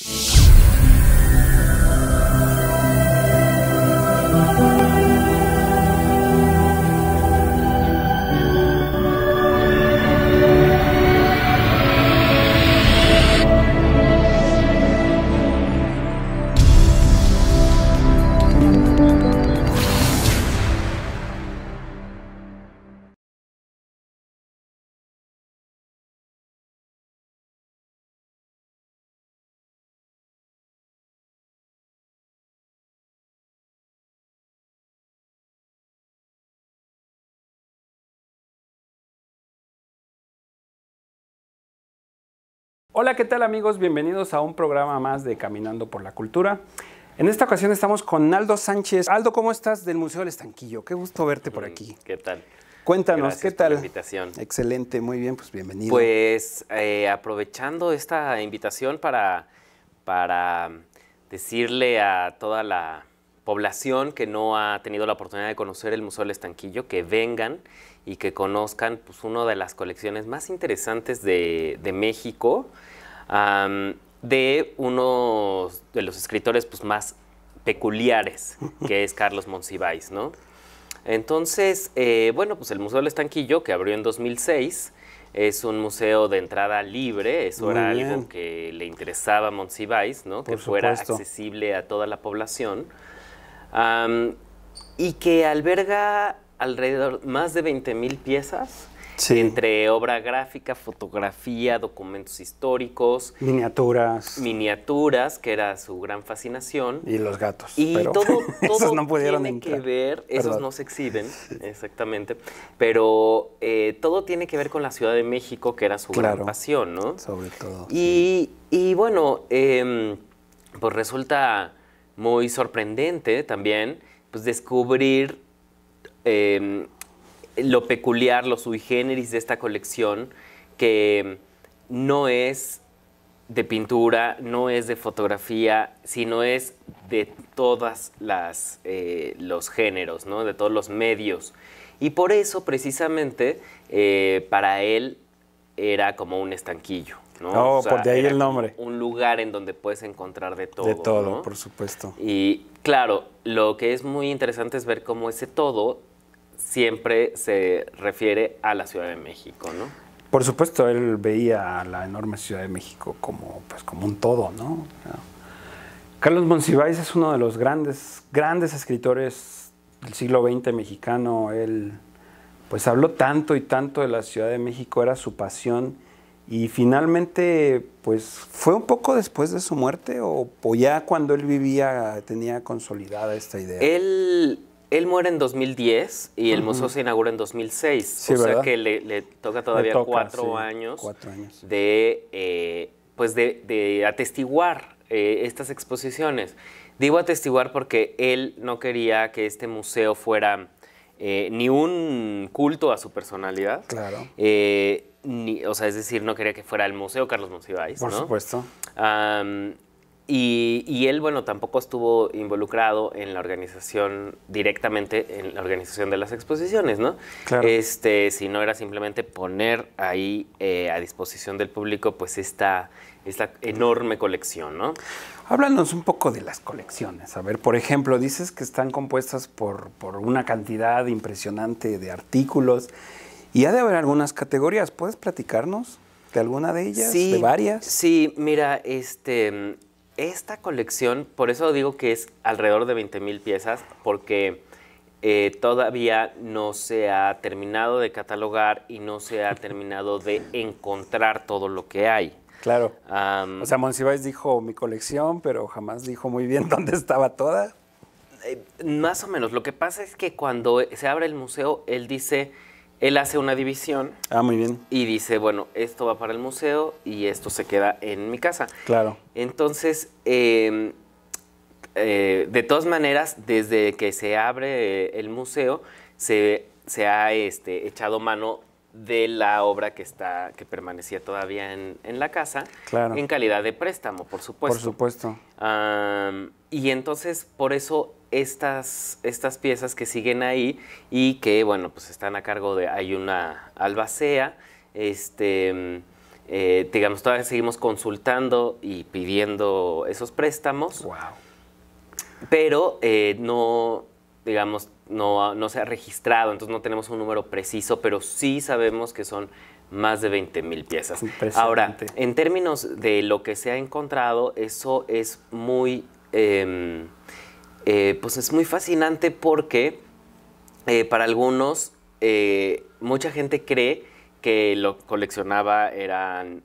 Thank you. Hola, ¿qué tal amigos? Bienvenidos a un programa más de Caminando por la Cultura. En esta ocasión estamos con Aldo Sánchez. Aldo, ¿cómo estás? Del Museo del Estanquillo. Qué gusto verte por mm, aquí. ¿Qué tal? Cuéntanos, ¿qué tal? Por la invitación. Excelente, muy bien, pues bienvenido. Pues eh, aprovechando esta invitación para, para decirle a toda la población que no ha tenido la oportunidad de conocer el Museo del Estanquillo, que vengan y que conozcan pues, una de las colecciones más interesantes de, de México de uno de los escritores pues, más peculiares, que es Carlos Monsiváis, ¿no? Entonces, eh, bueno, pues el Museo del Estanquillo, que abrió en 2006, es un museo de entrada libre, eso era algo que le interesaba a Monsiváis, ¿no? que fuera accesible a toda la población. y que alberga alrededor más de 20.000 piezas entre obra gráfica, fotografía, documentos históricos. Miniaturas. Miniaturas, que era su gran fascinación. Y los gatos. Y todo, tiene que ver, esos no se exhiben, exactamente, pero eh, todo tiene que ver con la Ciudad de México, que era su gran pasión, ¿no? Sobre todo. Y, bueno, em, pues resulta muy sorprendente también pues descubrir... Em, lo peculiar, lo sui generis de esta colección, que no es de pintura, no es de fotografía, sino es de todos eh, los géneros, ¿no? de todos los medios. Y por eso, precisamente, eh, para él era como un estanquillo. ¿no? Oh, ahí el nombre. Un lugar en donde puedes encontrar de todo. De todo, por supuesto. Y claro, lo que es muy interesante es ver cómo ese todo siempre se refiere a la Ciudad de México, ¿no? Por supuesto, él veía a la enorme Ciudad de México como, pues, como un todo, ¿no? Carlos Monsiváis es uno de los grandes, grandes escritores del siglo XX mexicano. Él, pues, habló tanto y tanto de la Ciudad de México, era su pasión. Y finalmente, pues, fue un poco después de su muerte o, o ya cuando él vivía tenía consolidada esta idea. Él él muere en 2010 y el museo se inaugura en 2006. o sea que le, toca todavía cuatro, años de, eh, pues de, atestiguar eh, estas exposiciones. Digo atestiguar porque él no quería que este museo fuera eh, ni un culto a su personalidad. Claro. o sea, es decir, no quería que fuera el museo Carlos Monsiváis. Por supuesto. Y, él, bueno, tampoco estuvo involucrado en la organización, directamente en la organización de las exposiciones, ¿no? Claro. Este, si no era simplemente poner ahí eh, a disposición del público, pues, esta, esta enorme colección, ¿no? Háblanos un poco de las colecciones. A ver, por ejemplo, dices que están compuestas por, por una cantidad impresionante de artículos y ha de haber algunas categorías. ¿Puedes platicarnos? ¿De alguna de ellas? Sí, ¿De varias? Sí, mira, este esta colección, por eso digo que es alrededor de 20 mil piezas, porque eh, todavía no se ha terminado de catalogar y no se ha terminado de encontrar todo lo que hay. Claro. o sea, Monsiváis dijo mi colección, pero jamás dijo muy bien dónde estaba toda. Eh, más o menos. Lo que pasa es que cuando se abre el museo, él dice él hace una división. Ah, muy bien. Y dice, bueno, esto va para el museo y esto se queda en mi casa. Claro. Entonces, em, eh, de todas maneras, desde que se abre eh, el museo, se, se ha este, echado mano de la obra que está que permanecía todavía en, la casa claro. en calidad de préstamo por supuesto por supuesto y entonces por eso estas, estas piezas que siguen ahí y que, bueno, pues están a cargo de, hay una albacea, este, eh, digamos, todavía seguimos consultando y pidiendo esos préstamos. Wow. Pero eh, no, digamos, no, se ha registrado, entonces no tenemos un número preciso, pero sí sabemos que son más de 20 mil piezas. Ahora, en términos de lo que se ha encontrado, eso es muy... Em, eh, pues es muy fascinante porque eh, para algunos eh, mucha gente cree que lo coleccionaba eran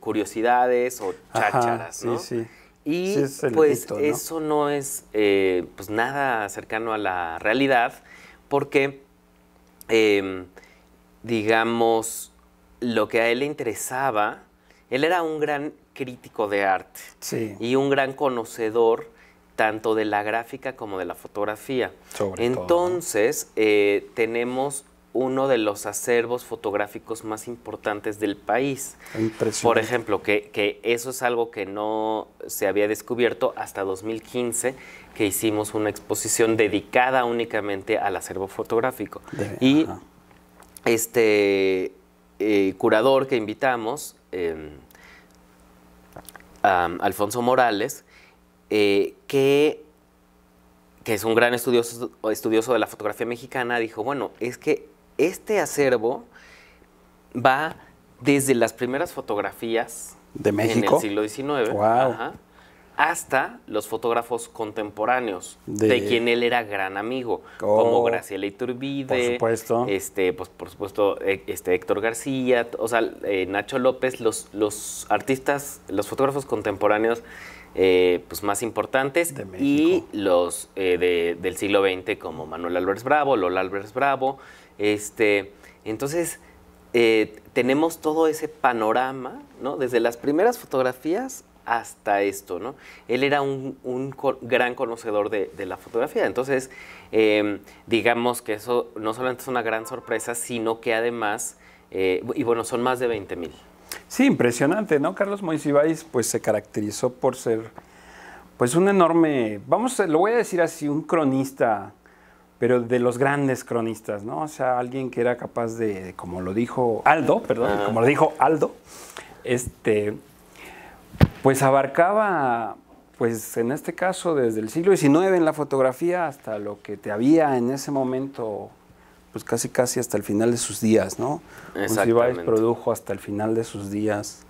curiosidades o chácharas, ¿no? Sí, Y pues eso no es pues nada cercano a la realidad porque, em, digamos, lo que a él le interesaba, él era un gran crítico de arte y un gran conocedor tanto de la gráfica como de la fotografía. Entonces, eh, tenemos uno de los acervos fotográficos más importantes del país. Por ejemplo, que, eso es algo que no se había descubierto hasta 2015, que hicimos una exposición dedicada únicamente al acervo fotográfico. y este eh, curador que invitamos, em, Alfonso Morales, eh, que, que, es un gran estudioso, estudioso de la fotografía mexicana, dijo, bueno, es que este acervo va desde las primeras fotografías de México en el siglo XIX hasta los fotógrafos contemporáneos de... quien él era gran amigo, oh, como Graciela Iturbide, por supuesto, este, pues, por supuesto, e, este Héctor García, o sea, eh, Nacho López, los, los artistas, los fotógrafos contemporáneos eh, pues más importantes y los eh, del siglo XX como Manuel Álvarez Bravo, Lola Álvarez Bravo. Este, entonces, eh, tenemos todo ese panorama, ¿no? Desde las primeras fotografías hasta esto, ¿no? Él era un, gran conocedor de, de, la fotografía, entonces em, digamos que eso no solamente es una gran sorpresa, sino que además, y bueno, son más de 20 mil, Sí, impresionante, ¿no? Carlos Moisibáis pues se caracterizó por ser pues un enorme, vamos, lo voy a decir así, un cronista, pero de los grandes cronistas, ¿no? O sea, alguien que era capaz de, como lo dijo Aldo, perdón, como lo dijo Aldo, este pues abarcaba pues en este caso desde el siglo XIX en la fotografía hasta lo que te había en ese momento pues casi casi hasta el final de sus días, ¿no? Montevideo produjo hasta el final de sus días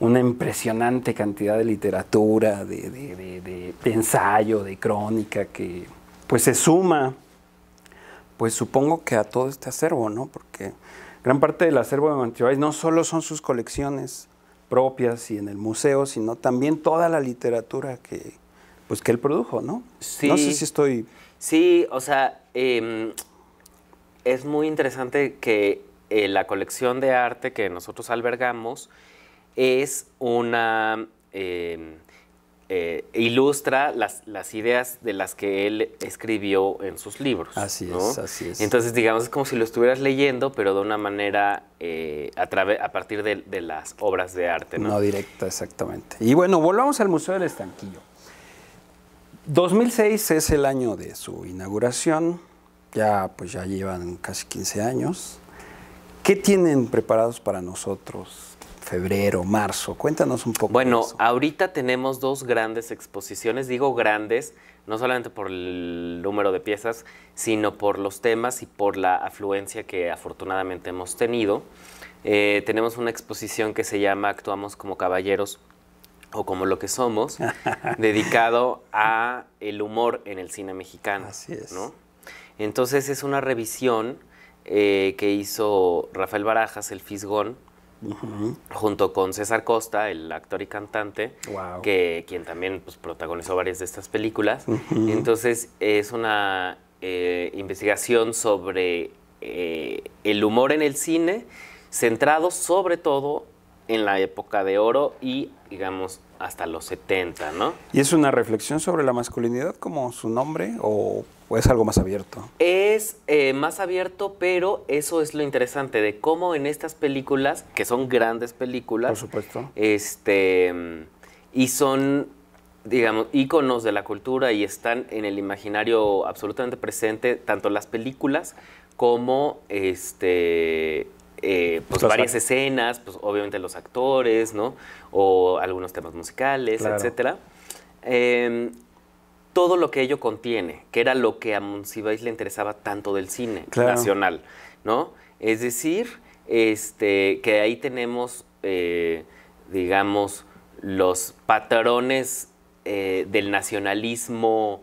una impresionante cantidad de literatura, de, ensayo, de crónica, que pues se suma, pues supongo que a todo este acervo, ¿no? Porque gran parte del acervo de Montevideo no solo son sus colecciones propias y en el museo, sino también toda la literatura que, pues que él produjo, ¿no? Sí. No sé si estoy... Sí, o sea, eh, es muy interesante que eh, la colección de arte que nosotros albergamos es una... Em, eh, ilustra las, ideas de las que él escribió en sus libros. Así es, así es. Entonces, digamos, es como si lo estuvieras leyendo, pero de una manera eh, a, a partir de, las obras de arte. ¿no? no directa, exactamente. Y bueno, volvamos al Museo del Estanquillo. 2006 es el año de su inauguración ya pues ya llevan casi 15 años. ¿Qué tienen preparados para nosotros? Febrero, marzo, cuéntanos un poco. Bueno, ahorita tenemos dos grandes exposiciones, digo grandes, no solamente por el número de piezas, sino por los temas y por la afluencia que afortunadamente hemos tenido. Eh, tenemos una exposición que se llama Actuamos como Caballeros o como lo que somos, dedicado a el humor en el cine mexicano. Así es. ¿no? Entonces es una revisión eh, que hizo Rafael Barajas, el Fisgón, junto con César Costa, el actor y cantante, que, quien también pues, protagonizó varias de estas películas. Entonces es una eh, investigación sobre eh, el humor en el cine, centrado sobre todo en la época de oro y, digamos, hasta los 70, ¿no? ¿Y es una reflexión sobre la masculinidad como su nombre o, es algo más abierto? Es eh, más abierto, pero eso es lo interesante de cómo en estas películas, que son grandes películas, por supuesto, este, y son digamos, íconos de la cultura y están en el imaginario absolutamente presente, tanto las películas como este, eh, pues varias escenas, pues obviamente los actores, ¿no? O algunos temas musicales, etc. etcétera. Em, todo lo que ello contiene, que era lo que a Monsiváis le interesaba tanto del cine nacional, ¿no? Es decir, este, que ahí tenemos, eh, digamos, los patrones eh, del nacionalismo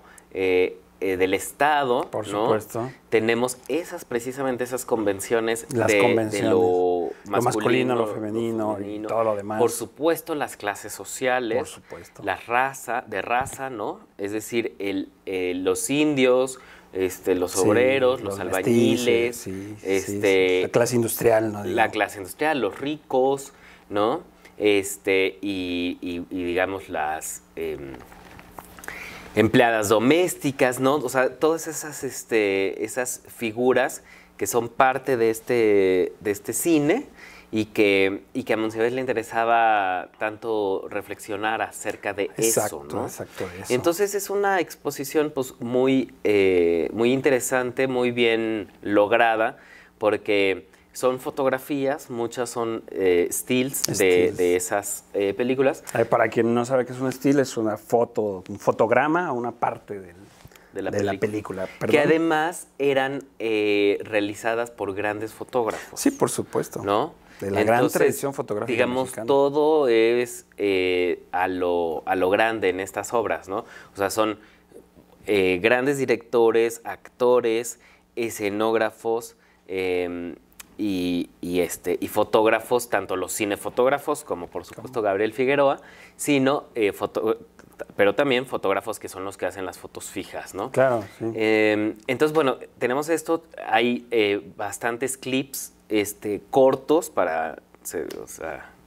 eh, del Estado. Por supuesto. Tenemos esas, precisamente esas convenciones, de, lo, masculino, lo, femenino, Y todo lo demás. Por supuesto, las clases sociales. Por supuesto. La raza, de raza, ¿no? Es decir, eh, los indios, este, los obreros, los, albañiles, este, la clase industrial, La clase industrial, los ricos, ¿no? Este, y, digamos las em, empleadas domésticas, ¿no? O sea, todas esas, este, esas figuras que son parte de este, de este cine y que, que a Monsiváis le interesaba tanto reflexionar acerca de eso, ¿no? Exacto, eso. Entonces es una exposición pues, muy, eh, muy interesante, muy bien lograda, porque son fotografías, muchas son eh, De, esas eh, películas. para quien no sabe qué es un still, es una foto, un fotograma o una parte de, la, película. que además eran eh, realizadas por grandes fotógrafos. Sí, por supuesto. ¿No? De la gran tradición fotográfica. Digamos, todo es eh, a, lo, a lo grande en estas obras, ¿no? O sea, son grandes directores, actores, escenógrafos. Eh, y, este, y fotógrafos, tanto los cinefotógrafos como por supuesto Gabriel Figueroa, sino, eh, pero también fotógrafos que son los que hacen las fotos fijas, ¿no? Claro, sí. Em, entonces, bueno, tenemos esto, hay eh, bastantes clips este, cortos para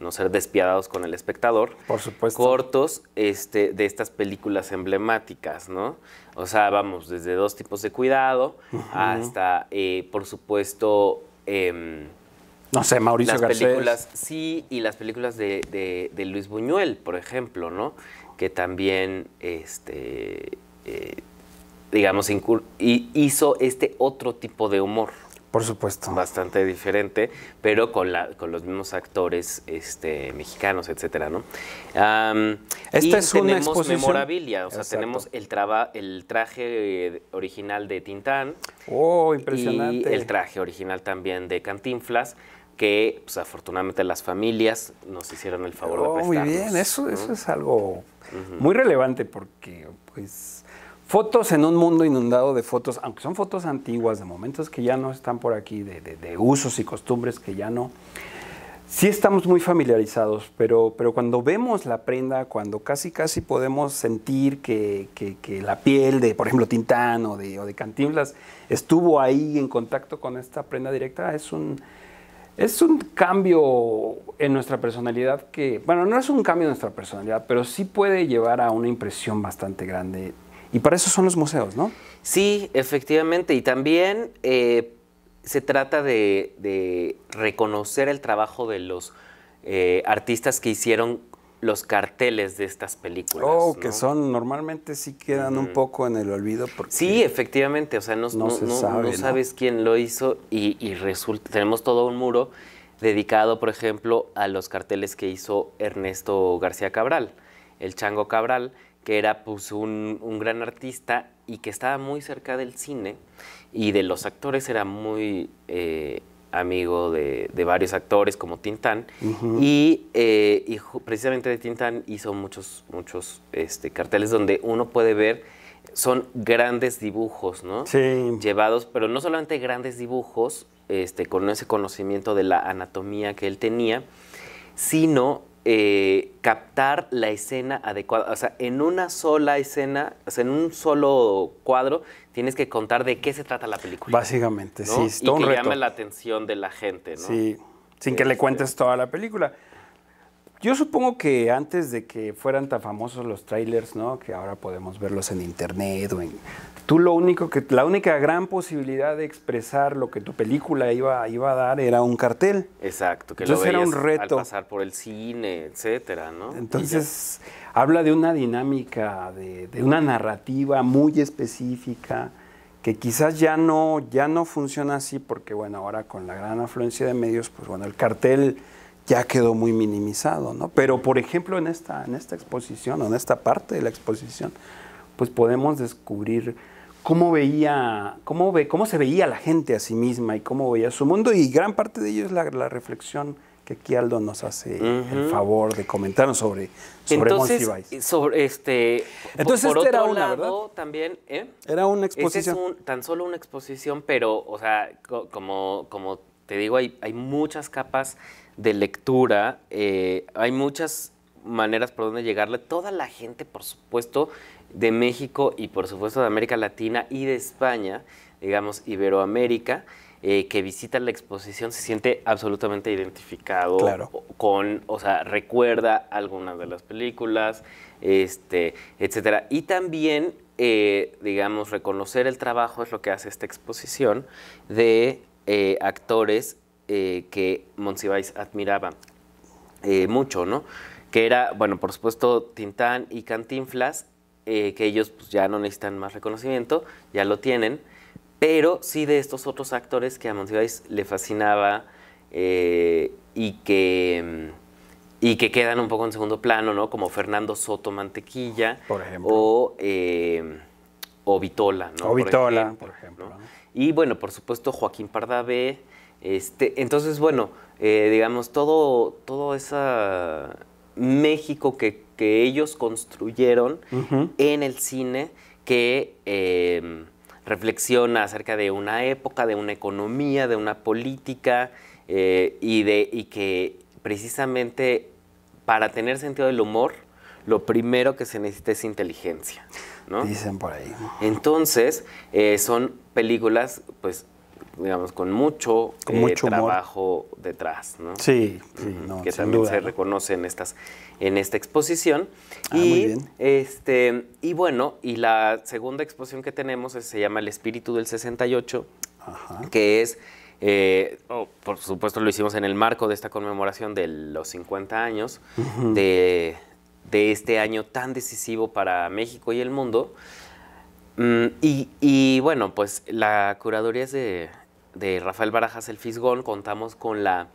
no ser despiadados con el espectador. Por supuesto. Cortos este, de estas películas emblemáticas, ¿no? O sea, vamos, desde dos tipos de cuidado hasta, eh, por supuesto, Em, no sé, Mauricio las Películas, sí, y las películas de, Luis Buñuel, por ejemplo, ¿no? Que también, este, eh, digamos, hizo este otro tipo de humor, por supuesto. Bastante diferente, pero con, la, con los mismos actores este, mexicanos, etcétera, ¿no? Esta es una exposición. memorabilia, o sea, tenemos el, traba, el traje eh, original de Tintán. ¡Oh, impresionante! Y el traje original también de Cantinflas que pues, afortunadamente las familias nos hicieron el favor de prestarnos. Oh, muy bien, eso, eso es algo muy relevante porque pues Fotos en un mundo inundado de fotos, aunque son fotos antiguas, de momentos que ya no están por aquí, de, usos y costumbres que ya no. Sí estamos muy familiarizados, pero, pero cuando vemos la prenda, cuando casi casi podemos sentir que, la piel de, por ejemplo, Tintán o de, o de Cantinflas estuvo ahí en contacto con esta prenda directa, es un, es un cambio en nuestra personalidad que, bueno, no es un cambio en nuestra personalidad, pero sí puede llevar a una impresión bastante grande y para eso son los museos, ¿no? Sí, efectivamente. Y también eh, se trata de, reconocer el trabajo de los eh, artistas que hicieron los carteles de estas películas. Oh, que son normalmente sí quedan un poco en el olvido. Porque sí, efectivamente, o sea, no, sabes quién lo hizo y, resulta, tenemos todo un muro dedicado, por ejemplo, a los carteles que hizo Ernesto García Cabral, el Chango Cabral, que era pues, un, gran artista y que estaba muy cerca del cine y de los actores era muy eh, amigo de, varios actores como Tintán y, eh, precisamente de Tintán hizo muchos, muchos este, carteles donde uno puede ver son grandes dibujos, ¿no? Llevados, pero no solamente grandes dibujos, este, con ese conocimiento de la anatomía que él tenía, sino eh, captar la escena adecuada. O sea, en una sola escena, o sea, en un solo cuadro, tienes que contar de qué se trata la película. Básicamente, sí. Es todo y que llame la atención de la gente, ¿no? Sí, sin que le este, cuentes toda la película. Yo supongo que antes de que fueran tan famosos los trailers, ¿no? Que ahora podemos verlos en internet o en... Tú lo único que... La única gran posibilidad de expresar lo que tu película iba, iba a dar era un cartel. Exacto, que lo era un reto. al pasar por el cine, etcétera, ¿no? Entonces habla de una dinámica, de, de una narrativa muy específica que quizás ya no, ya no funciona así porque, bueno, ahora con la gran afluencia de medios, pues bueno, el cartel ya quedó muy minimizado, ¿no? Pero, por ejemplo, en esta, en esta exposición, o en esta parte de la exposición, pues podemos descubrir cómo veía, cómo, ve, cómo se veía la gente a sí misma y cómo veía su mundo, y gran parte de ello es la, reflexión que aquí Aldo nos hace el favor de comentarnos sobre, sobre Entonces, este, Entonces, por, este era una, lado, también, ¿eh? Era una exposición. es tan solo una exposición, pero, o sea, como, como te digo, hay, hay muchas capas de lectura, eh, hay muchas maneras por donde llegarle. Toda la gente, por supuesto, de México y por supuesto de América Latina y de España, digamos Iberoamérica, eh, que visita la exposición se siente absolutamente identificado con, o sea, recuerda algunas de las películas, este, etcétera. Y también, eh, digamos, reconocer el trabajo es lo que hace esta exposición de actores eh, que Monsiváis admiraba eh, mucho, ¿no? Que era, bueno, por supuesto, Tintán y Cantinflas, eh, que ellos pues, ya no necesitan más reconocimiento, ya lo tienen, pero sí de estos otros actores que a Monsiváis le fascinaba y que mm, y que quedan un poco en segundo plano, ¿no? Como Fernando Soto Mantequilla. Por ejemplo. O, Vitola, ¿no? O Vitola, por ejemplo. Y bueno, por supuesto, Joaquín Pardavé, este, entonces, bueno, eh, digamos, todo, todo México que, ellos construyeron en el cine que em, reflexiona acerca de una época, de una economía, de una política eh, y, de, y que precisamente para tener sentido del humor, lo primero que se necesita es inteligencia. ¿no? Dicen por ahí. Entonces, eh, son películas, pues, digamos, con mucho, eh, trabajo detrás, ¿no? Sí, que también se reconoce en estas, en esta exposición. Ah, y, muy bien. este, y bueno, y la segunda exposición que tenemos se llama El espíritu del 68, que es eh, oh, por supuesto lo hicimos en el marco de esta conmemoración de los 50 años de, de, este año tan decisivo para México y el mundo, Mm, y, bueno, pues la curaduría es de, Rafael Barajas el Fisgón, contamos con la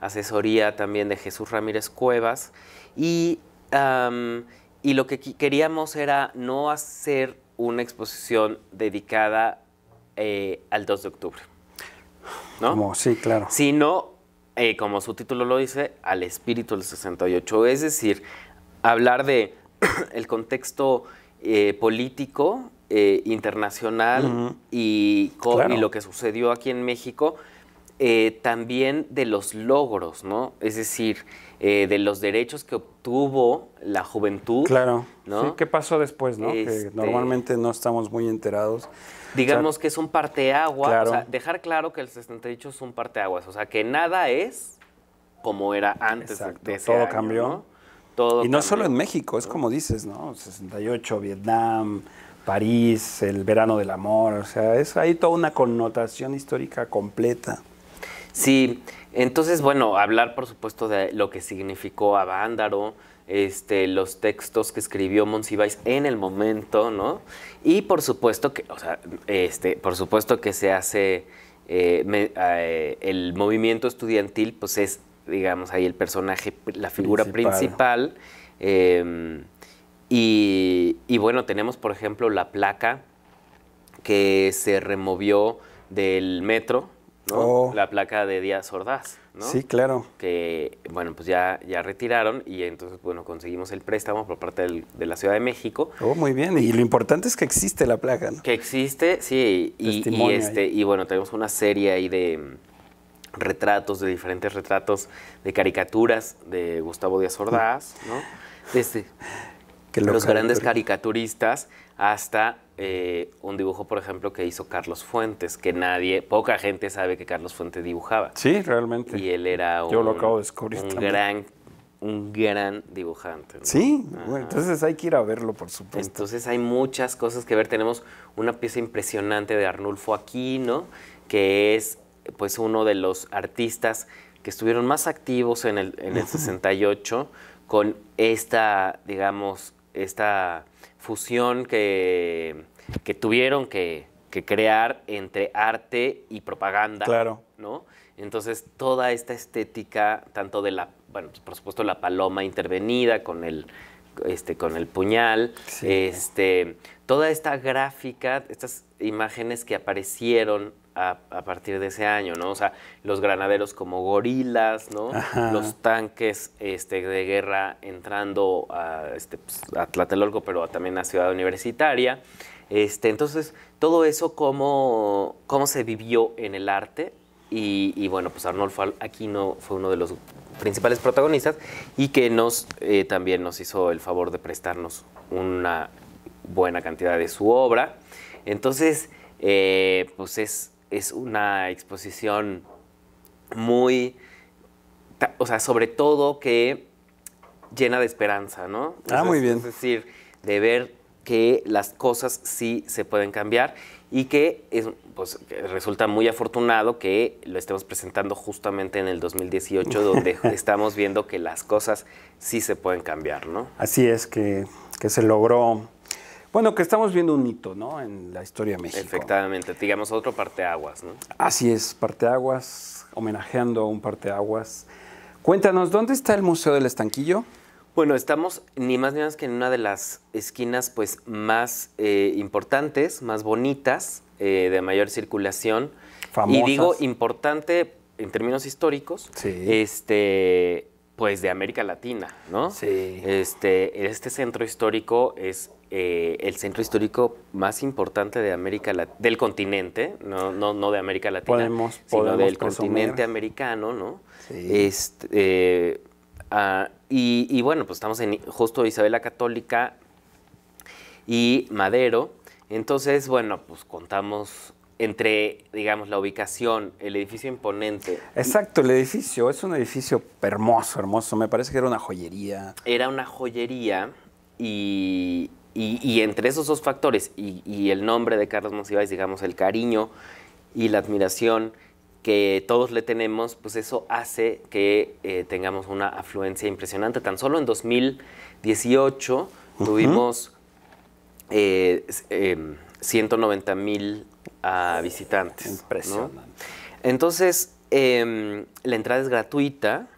asesoría también de Jesús Ramírez Cuevas y, y lo que queríamos era no hacer una exposición dedicada eh, al 2 de octubre. ¿No? sí, claro. Sino, eh, como su título lo dice, al espíritu del 68. Es decir, hablar de el contexto eh, político eh, internacional y, lo que sucedió aquí en México, eh, también de los logros, ¿no? Es decir, eh, de los derechos que obtuvo la juventud. Claro. ¿Qué pasó después, no? Que este normalmente no estamos muy enterados. Digamos que es un parteaguas. O sea, dejar claro que el 68 es un parteaguas. O sea, que nada es como era antes Exacto, Todo cambió. Todo y no solo en México, es como dices, ¿no? 68, Vietnam, París, el verano del amor, o sea, es ahí toda una connotación histórica completa. Sí, entonces, bueno, hablar por supuesto de lo que significó Avándaro, este, los textos que escribió Monsiváis en el momento, ¿no? Y por supuesto que, o sea, este, por supuesto que se hace eh, eh, el movimiento estudiantil, pues es, digamos, ahí el personaje, la figura principal. principal em, y, bueno, tenemos por ejemplo la placa que se removió del metro, ¿no? Oh. la placa de Díaz Ordaz. ¿no? Sí, claro. Que, bueno, pues ya, ya retiraron y entonces, bueno, conseguimos el préstamo por parte de la Ciudad de México. Oh, muy bien. Y lo importante es que existe la placa, ¿no? Que existe, sí. Y, este, y bueno, tenemos una serie ahí de mm, retratos, de diferentes retratos de caricaturas de Gustavo Díaz Ordaz, ¿no? Este, los grandes caricaturistas hasta eh, un dibujo, por ejemplo, que hizo Carlos Fuentes, que nadie, poca gente sabe que Carlos Fuentes dibujaba. Sí, realmente. Y él era un, Yo lo acabo de descubrir un gran un gran dibujante. Sí, entonces hay que ir a verlo, por supuesto. Entonces hay muchas cosas que ver. Tenemos una pieza impresionante de Arnulfo Aquino, que es pues uno de los artistas que estuvieron más activos en el, en el 68 con esta, digamos, esta fusión que, que tuvieron que, crear entre arte y propaganda. Claro. ¿No? Entonces, toda esta estética, tanto de la, bueno, pues, por supuesto, la paloma intervenida con el, este, con el puñal, este, toda esta gráfica, estas imágenes que aparecieron a, partir de ese año, ¿no? O sea, los granaderos como gorilas, ¿no? Los tanques este, de guerra entrando a, este, pues, Tlatelolco, pero también a Ciudad Universitaria. Este, entonces, todo eso, cómo, cómo se vivió en el arte. Y, bueno, pues Arnolfo no fue uno de los principales protagonistas y que nos eh, también nos hizo el favor de prestarnos una buena cantidad de su obra. Entonces, eh, pues es es una exposición muy, o sea, sobre todo que llena de esperanza, ¿no? Ah, muy bien. Es decir, de ver que las cosas sí se pueden cambiar y que es, pues, resulta muy afortunado que lo estemos presentando justamente en el 2018, donde estamos viendo que las cosas sí se pueden cambiar, ¿no? Así es, que, que se logró bueno, que estamos viendo un hito, ¿no? En la historia de México. Efectivamente, digamos otro parteaguas, ¿no? Así es, parteaguas, homenajeando a un parteaguas. Cuéntanos, ¿dónde está el Museo del Estanquillo? Bueno, estamos ni más ni menos que en una de las esquinas pues más eh, importantes, más bonitas, eh, de mayor circulación. Y digo importante en términos históricos, este, pues de América Latina, ¿no? Sí. Este, este centro histórico es eh, el centro histórico más importante de América Latina, del continente, no, no, de América Latina, sino del continente americano, ¿no? Este, eh, ah, y, y, bueno, pues estamos en justo Isabel la Católica y Madero. Entonces, bueno, pues contamos entre, digamos, la ubicación, el edificio imponente. Exacto, el edificio, es un edificio hermoso, hermoso, me parece que era una joyería. Era una joyería y, y, entre esos dos factores y, el nombre de Carlos Monsiváis, digamos, el cariño y la admiración que todos le tenemos, pues eso hace que eh, tengamos una afluencia impresionante. Tan solo en 2018 tuvimos 190 eh, em, mil ah, visitantes. Impresionante. Entonces, em, la entrada es gratuita.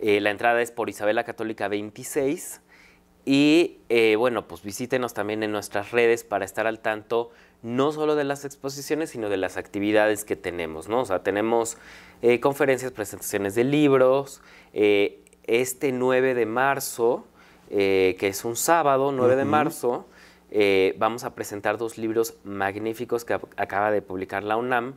Eh, la entrada es por Isabela Católica 26 y eh, bueno, pues visítenos también en nuestras redes para estar al tanto no solo de las exposiciones, sino de las actividades que tenemos, ¿no? O sea, tenemos eh, conferencias, presentaciones de libros. Eh, este 9 de marzo, que es un sábado, 9 de marzo, vamos a presentar dos libros magníficos que acaba de publicar la UNAM.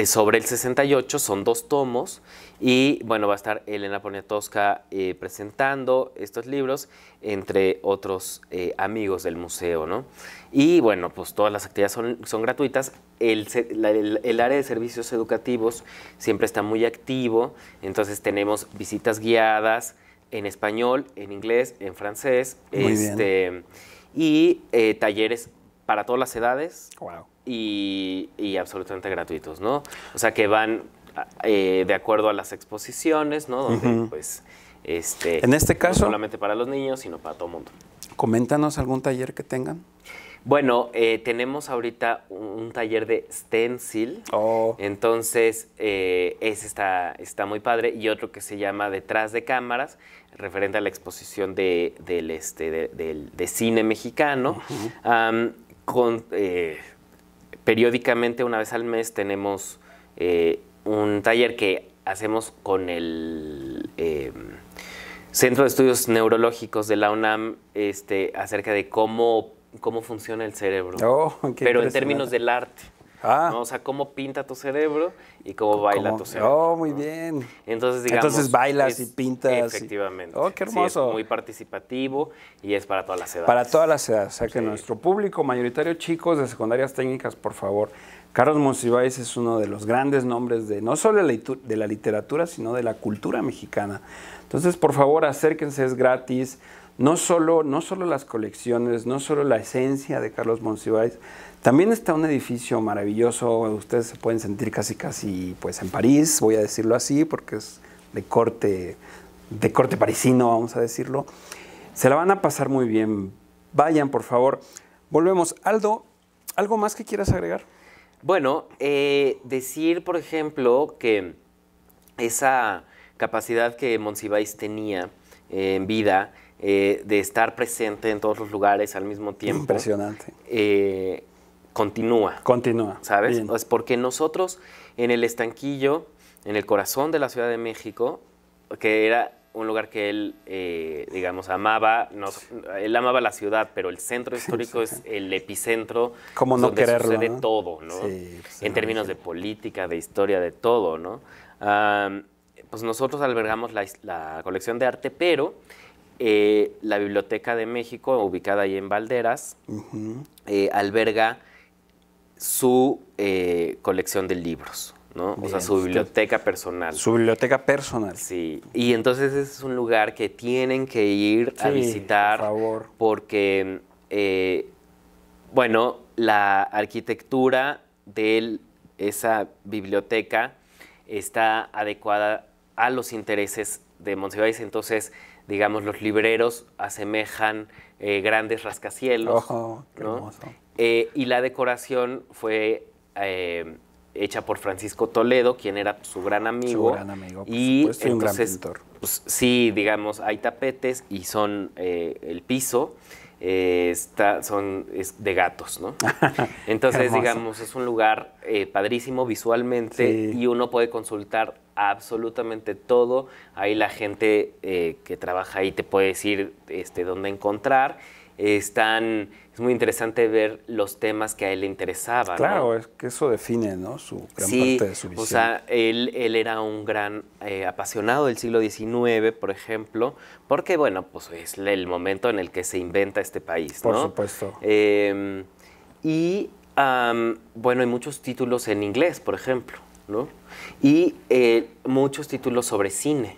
Eh, sobre el 68, son dos tomos y bueno, va a estar Elena Poniatowska eh, presentando estos libros entre otros eh, amigos del museo, ¿no? Y bueno, pues todas las actividades son, gratuitas. El, área de servicios educativos siempre está muy activo, entonces tenemos visitas guiadas en español, en inglés, en francés, este, y talleres para todas las edades y, absolutamente gratuitos, ¿no? O sea, que van eh, de acuerdo a las exposiciones, ¿no? Donde, pues, este, en este caso, no solamente para los niños, sino para todo el mundo. Coméntanos algún taller que tengan. Bueno, eh, tenemos ahorita un, taller de stencil. Oh. Entonces, eh, ese está, muy padre. Y otro que se llama Detrás de cámaras, referente a la exposición de, del, este, cine mexicano. con, periódicamente, una vez al mes, tenemos eh, un taller que hacemos con el eh, Centro de Estudios Neurológicos de la UNAM este, acerca de cómo, cómo funciona el cerebro, oh, pero en términos del arte. Ah. O sea, cómo pinta tu cerebro y cómo baila tu cerebro. Oh, muy bien. Entonces, digamos. Entonces bailas y pintas. Efectivamente. Oh, qué hermoso. es muy participativo y es para todas las edades. Para todas las edades. O sea, que nuestro público mayoritario, chicos de secundarias técnicas, por favor. Carlos Monsiváis es uno de los grandes nombres de no solo de la literatura, sino de la cultura mexicana. Entonces, por favor, acérquense, es gratis. No solo, no solo las colecciones, no solo la esencia de Carlos Monsiváis, también está un edificio maravilloso, ustedes se pueden sentir casi casi pues en París, voy a decirlo así, porque es de corte, de corte parisino, vamos a decirlo. Se la van a pasar muy bien. Vayan, por favor. Volvemos. Aldo, ¿algo más que quieras agregar? Bueno, eh, decir, por ejemplo, que esa capacidad que Monsiváis tenía eh, en vida eh, de estar presente en todos los lugares al mismo tiempo. Impresionante continúa. Continúa. ¿Sabes? Pues porque nosotros en el estanquillo, en el corazón de la Ciudad de México, que era un lugar que él, eh, digamos, amaba, él amaba la ciudad, pero el centro histórico es el epicentro Como no donde sucede todo, ¿no? en términos de política, de historia, de todo, ¿no? pues nosotros albergamos la, colección de arte, pero eh, la Biblioteca de México, ubicada ahí en Valderas, eh, alberga su eh, colección de libros, ¿no? o sea, su biblioteca personal. Su biblioteca personal. Sí. Y entonces es un lugar que tienen que ir a visitar. Por favor. Porque, eh, bueno, la arquitectura de esa biblioteca está adecuada a los intereses de Monsiváis. Entonces, digamos, los libreros asemejan eh, grandes rascacielos. Eh, y la decoración fue eh, hecha por Francisco Toledo, quien era su gran amigo. Su gran amigo, y entonces, pues, sí, digamos, hay tapetes y son el piso eh, está, son de gatos, ¿no? Entonces, digamos, es un lugar eh, padrísimo visualmente y uno puede consultar absolutamente todo. Ahí la gente eh, que trabaja ahí te puede decir este, dónde encontrar están, es muy interesante ver los temas que a él le interesaban. Claro, es que eso define ¿no? su gran parte de su visión. O sea, él, él era un gran eh, apasionado del siglo XIX, por ejemplo, porque, bueno, pues es el momento en el que se inventa este país. Por supuesto. Em, y, bueno, hay muchos títulos en inglés, por ejemplo, ¿no? Y eh, muchos títulos sobre cine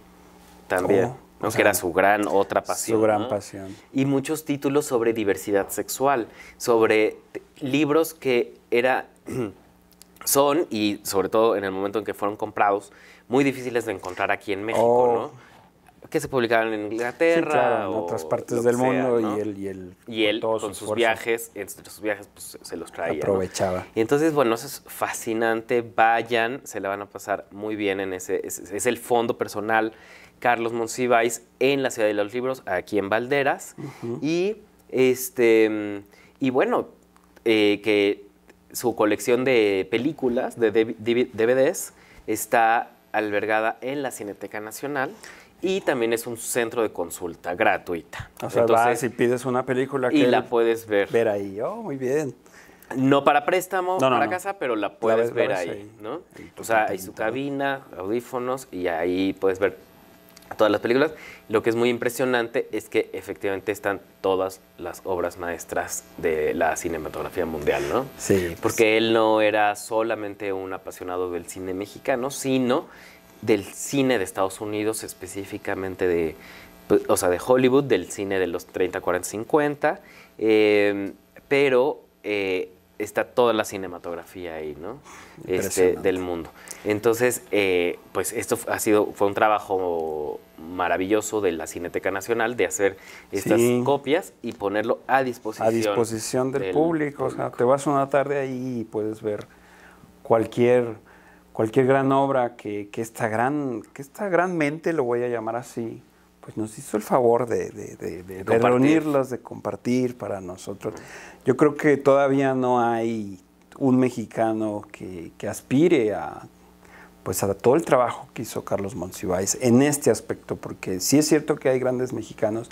también. Oh que era su gran otra pasión. Su gran pasión. Y muchos títulos sobre diversidad sexual, sobre libros que era, son, y sobre todo en el momento en que fueron comprados, muy difíciles de encontrar aquí en México, ¿no? Oh. que se publicaban en Inglaterra en otras partes del mundo y él y él, con, sus, viajes entre sus viajes pues, se los traía aprovechaba y entonces bueno eso es fascinante vayan se le van a pasar muy bien en ese es el fondo personal Carlos Monsiváis en la Ciudad de los Libros, aquí en Valderas. Y este y bueno, eh, que su colección de películas, de DVDs, está albergada en la Cineteca Nacional y también es un centro de consulta gratuita. O sea, Entonces, vas pides una película que y la puedes ver. Ver ahí, oh, muy bien. No para préstamo, no, para casa, pero la puedes ver ahí, ahí, ¿no? O sea, hay su cabina, audífonos y ahí puedes ver todas las películas. Lo que es muy impresionante es que efectivamente están todas las obras maestras de la cinematografía mundial, ¿no? Sí. Porque pues. él no era solamente un apasionado del cine mexicano, sino del cine de Estados Unidos, específicamente de, pues, o sea, de Hollywood, del cine de los 30, 40, 50. pero eh, está toda la cinematografía ahí, ¿no? Este, del mundo. Entonces, eh, pues esto ha sido, fue un trabajo maravilloso de la Cineteca Nacional de hacer estas copias y ponerlo a disposición. A disposición del, público. O sea, te vas una tarde ahí y puedes ver cualquier, cualquier gran obra que, que esta gran, que esta gran mente, lo voy a llamar así, pues nos hizo el favor de, reunirlas, de, compartir para nosotros. Yo creo que todavía no hay un mexicano que, aspire a pues a todo el trabajo que hizo Carlos Monsiváis en este aspecto, porque sí es cierto que hay grandes mexicanos,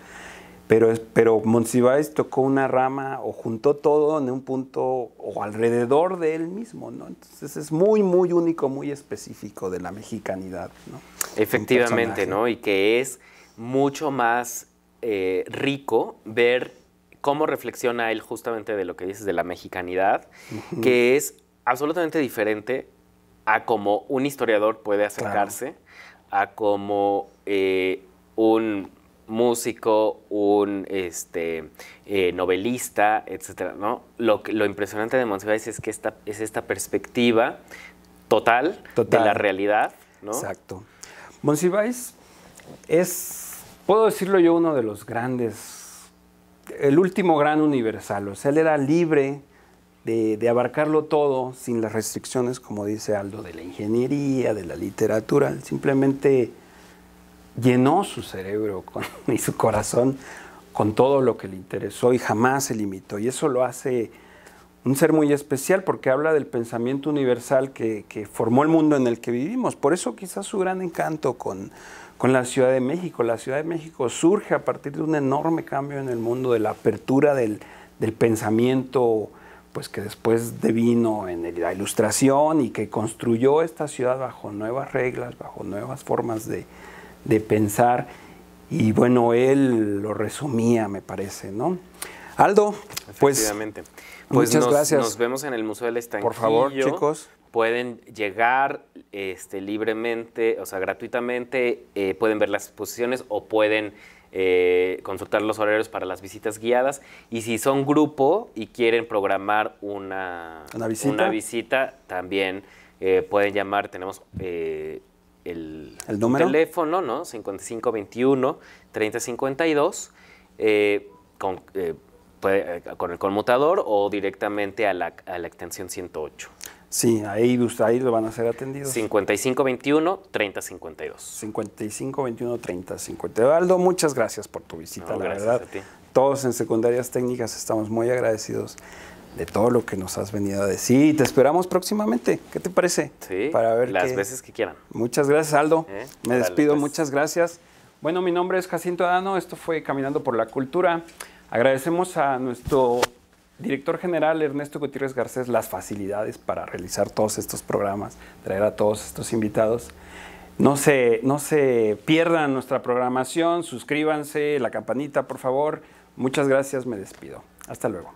pero, pero Monsiváis tocó una rama o juntó todo en un punto o alrededor de él mismo, ¿no? Entonces es muy, muy único, muy específico de la mexicanidad, ¿no? Efectivamente, ¿no? Y que es mucho más eh, rico ver cómo reflexiona él justamente de lo que dices de la mexicanidad, que es absolutamente diferente a cómo un historiador puede acercarse, a cómo eh, un músico, un este, eh, novelista, etcétera, ¿no? Lo, lo impresionante de Monsiváis es que esta, es esta perspectiva total, total. de la realidad, ¿no? Exacto. Monsiváis es puedo decirlo yo, uno de los grandes, el último gran universal. O sea, él era libre de, abarcarlo todo sin las restricciones, como dice Aldo, de la ingeniería, de la literatura. simplemente llenó su cerebro y su corazón con todo lo que le interesó y jamás se limitó. Y eso lo hace un ser muy especial porque habla del pensamiento universal que, formó el mundo en el que vivimos. Por eso quizás su gran encanto con, con la Ciudad de México. La Ciudad de México surge a partir de un enorme cambio en el mundo, de la apertura del, pensamiento pues que después devino en la ilustración y que construyó esta ciudad bajo nuevas reglas, bajo nuevas formas de, pensar. Y bueno, él lo resumía, me parece, ¿no? Aldo, pues... Pues Muchas nos, gracias. Nos vemos en el Museo del Estanquillo. Por favor, chicos. Pueden llegar este, libremente, o sea, gratuitamente, eh, pueden ver las exposiciones o pueden eh, consultar los horarios para las visitas guiadas. Y si son grupo y quieren programar una, ¿Una, visita? también eh, pueden llamar. Tenemos el, número? teléfono, ¿no? 5521-3052. con eh, con el conmutador o directamente a la, extensión 108. Sí, ahí, ahí lo van a ser atendidos. 5521-3052. 5521-3052. Aldo, muchas gracias por tu visita, la verdad. A ti. Todos en secundarias técnicas estamos muy agradecidos de todo lo que nos has venido a decir. Te esperamos próximamente. ¿Qué te parece? Sí. Para ver las veces que quieran. Muchas gracias, Aldo. Eh, Me despido. Pues. Muchas gracias. Bueno, mi nombre es Jacinto Adano. Esto fue Caminando por la Cultura. Agradecemos a nuestro director general Ernesto Gutiérrez Garcés las facilidades para realizar todos estos programas, traer a todos estos invitados. No se, no se pierdan nuestra programación, suscríbanse, la campanita por favor. Muchas gracias, me despido. Hasta luego.